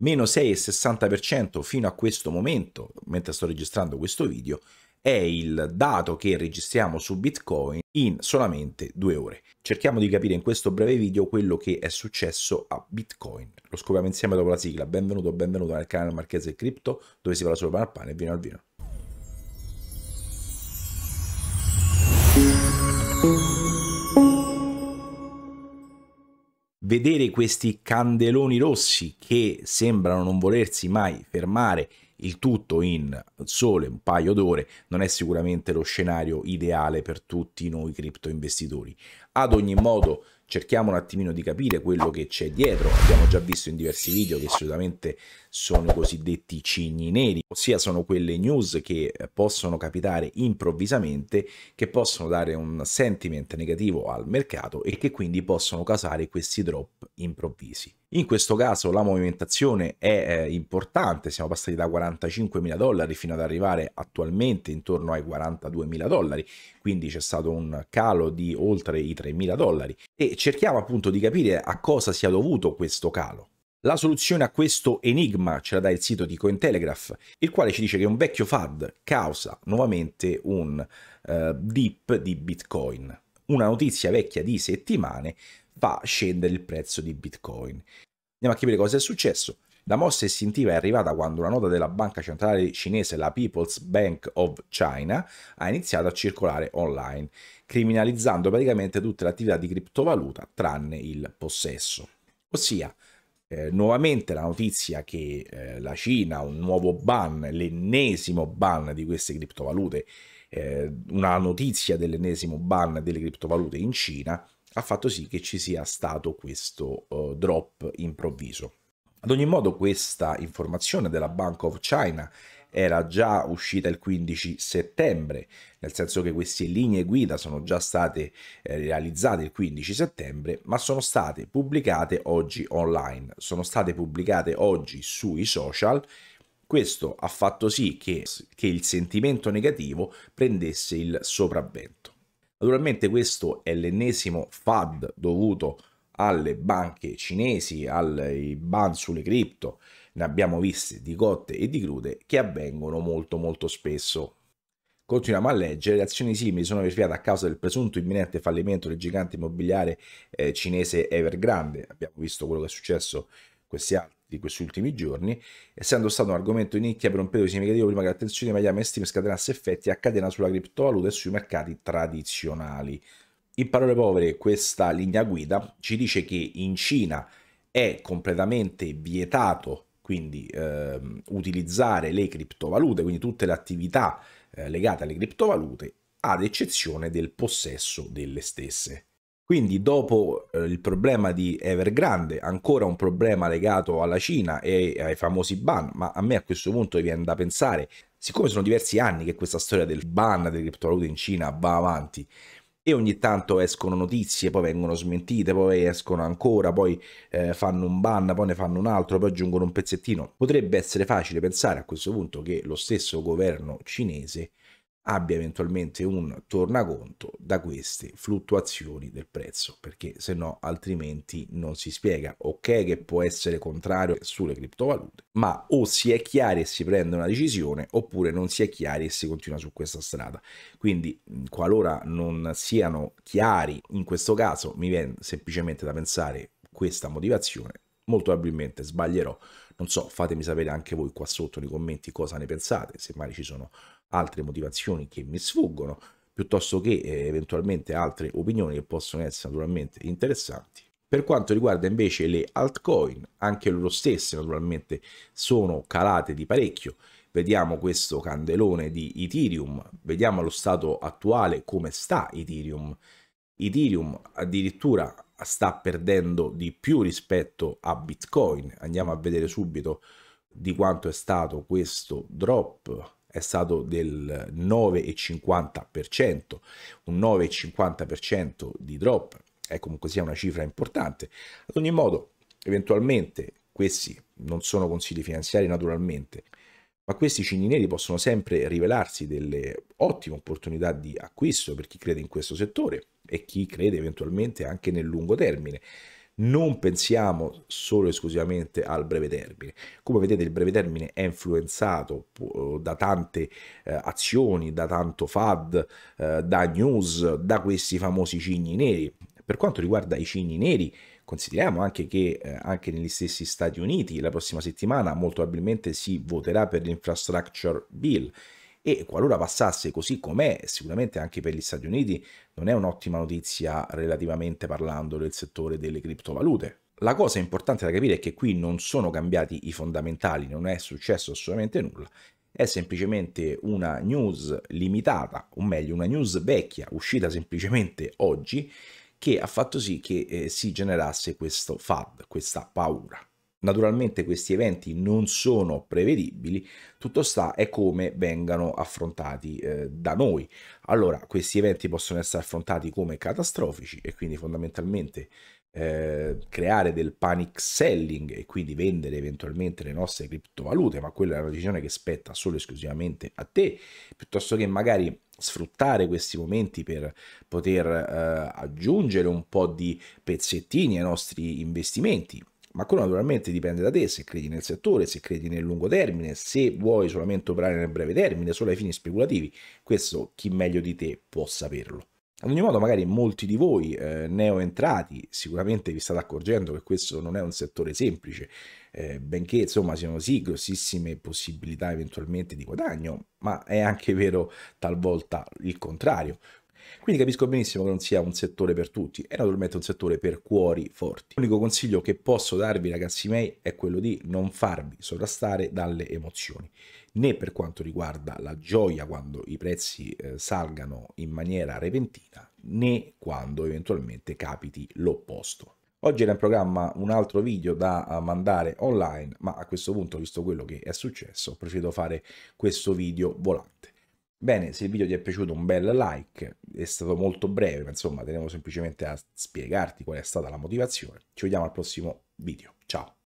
meno 6,60% fino a questo momento, mentre sto registrando questo video, è il dato che registriamo su Bitcoin in solamente due ore. Cerchiamo di capire in questo breve video quello che è successo a Bitcoin. Lo scopriamo insieme dopo la sigla. Benvenuto, benvenuto nel canale Marchese Crypto, dove si parla solo pane al pane e vino al vino. vedere questi candeloni rossi che sembrano non volersi mai fermare il tutto in sole un paio d'ore non è sicuramente lo scenario ideale per tutti noi cripto investitori. Ad ogni modo cerchiamo un attimino di capire quello che c'è dietro, abbiamo già visto in diversi video che solitamente sono i cosiddetti cigni neri, ossia sono quelle news che eh, possono capitare improvvisamente, che possono dare un sentiment negativo al mercato e che quindi possono causare questi drop improvvisi. In questo caso la movimentazione è eh, importante, siamo passati da 45.000 dollari fino ad arrivare attualmente intorno ai 42.000 dollari, quindi c'è stato un calo di oltre i 3.000 dollari e cerchiamo appunto di capire a cosa sia dovuto questo calo. La soluzione a questo enigma ce la dà il sito di Cointelegraph, il quale ci dice che un vecchio FAD causa nuovamente un uh, dip di Bitcoin. Una notizia vecchia di settimane fa scendere il prezzo di Bitcoin. Andiamo a capire cosa è successo. La mossa istintiva è arrivata quando una nota della banca centrale cinese, la People's Bank of China, ha iniziato a circolare online, criminalizzando praticamente tutte le attività di criptovaluta tranne il possesso. Ossia, eh, nuovamente la notizia che eh, la Cina ha un nuovo ban, l'ennesimo ban di queste criptovalute, eh, una notizia dell'ennesimo ban delle criptovalute in Cina, ha fatto sì che ci sia stato questo uh, drop improvviso. Ad ogni modo questa informazione della Bank of China era già uscita il 15 settembre, nel senso che queste linee guida sono già state eh, realizzate il 15 settembre, ma sono state pubblicate oggi online, sono state pubblicate oggi sui social. Questo ha fatto sì che, che il sentimento negativo prendesse il sopravvento. Naturalmente questo è l'ennesimo FAD dovuto alle banche cinesi, ai ban sulle cripto, ne abbiamo viste di cotte e di crude che avvengono molto molto spesso. Continuiamo a leggere, le azioni simili sono verificate a causa del presunto imminente fallimento del gigante immobiliare eh, cinese Evergrande, abbiamo visto quello che è successo questi altri di questi ultimi giorni, essendo stato un argomento di nicchia per un periodo significativo prima che l'attenzione media mainstream scatenasse effetti a catena sulla criptovaluta e sui mercati tradizionali. In parole povere, questa linea guida ci dice che in Cina è completamente vietato quindi ehm, utilizzare le criptovalute, quindi tutte le attività eh, legate alle criptovalute, ad eccezione del possesso delle stesse. Quindi dopo eh, il problema di Evergrande, ancora un problema legato alla Cina e ai famosi ban, ma a me a questo punto viene da pensare, siccome sono diversi anni che questa storia del ban delle criptovalute in Cina va avanti, e ogni tanto escono notizie, poi vengono smentite, poi escono ancora, poi eh, fanno un ban, poi ne fanno un altro, poi aggiungono un pezzettino. Potrebbe essere facile pensare a questo punto che lo stesso governo cinese abbia eventualmente un tornaconto da queste fluttuazioni del prezzo perché se no altrimenti non si spiega ok che può essere contrario sulle criptovalute ma o si è chiari e si prende una decisione oppure non si è chiari e si continua su questa strada quindi qualora non siano chiari in questo caso mi viene semplicemente da pensare questa motivazione molto probabilmente sbaglierò non so fatemi sapere anche voi qua sotto nei commenti cosa ne pensate se magari ci sono altre motivazioni che mi sfuggono, piuttosto che eh, eventualmente altre opinioni che possono essere naturalmente interessanti. Per quanto riguarda invece le altcoin, anche loro stesse naturalmente sono calate di parecchio. Vediamo questo candelone di Ethereum, vediamo allo stato attuale come sta Ethereum. Ethereum addirittura sta perdendo di più rispetto a Bitcoin. Andiamo a vedere subito di quanto è stato questo drop è stato del 9,50%, un 9,50% di drop è eh, comunque sia una cifra importante. Ad ogni modo, eventualmente questi non sono consigli finanziari naturalmente, ma questi cigni neri possono sempre rivelarsi delle ottime opportunità di acquisto per chi crede in questo settore e chi crede eventualmente anche nel lungo termine non pensiamo solo e esclusivamente al breve termine. Come vedete il breve termine è influenzato da tante eh, azioni, da tanto FAD, eh, da news, da questi famosi cigni neri. Per quanto riguarda i cigni neri, Consideriamo anche che eh, anche negli stessi Stati Uniti la prossima settimana molto probabilmente si voterà per l'Infrastructure Bill, e qualora passasse così com'è, sicuramente anche per gli Stati Uniti non è un'ottima notizia relativamente parlando del settore delle criptovalute. La cosa importante da capire è che qui non sono cambiati i fondamentali, non è successo assolutamente nulla, è semplicemente una news limitata, o meglio una news vecchia, uscita semplicemente oggi, che ha fatto sì che eh, si generasse questo FAD, questa paura. Naturalmente questi eventi non sono prevedibili, tutto sta è come vengano affrontati eh, da noi. Allora, questi eventi possono essere affrontati come catastrofici e quindi fondamentalmente eh, creare del panic selling e quindi vendere eventualmente le nostre criptovalute, ma quella è una decisione che spetta solo e esclusivamente a te, piuttosto che magari sfruttare questi momenti per poter eh, aggiungere un po' di pezzettini ai nostri investimenti ma quello naturalmente dipende da te, se credi nel settore, se credi nel lungo termine, se vuoi solamente operare nel breve termine, solo ai fini speculativi, questo chi meglio di te può saperlo. Ad ogni modo, magari molti di voi eh, neoentrati sicuramente vi state accorgendo che questo non è un settore semplice, eh, benché insomma siano sì grossissime possibilità eventualmente di guadagno, ma è anche vero talvolta il contrario. Quindi capisco benissimo che non sia un settore per tutti, è naturalmente un settore per cuori forti. L'unico consiglio che posso darvi ragazzi miei è quello di non farvi sovrastare dalle emozioni, né per quanto riguarda la gioia quando i prezzi eh, salgano in maniera repentina, né quando eventualmente capiti l'opposto. Oggi era in programma un altro video da eh, mandare online, ma a questo punto, visto quello che è successo, ho preferito fare questo video volante. Bene, se il video ti è piaciuto un bel like, è stato molto breve, ma insomma tenevo semplicemente a spiegarti qual è stata la motivazione. Ci vediamo al prossimo video, ciao!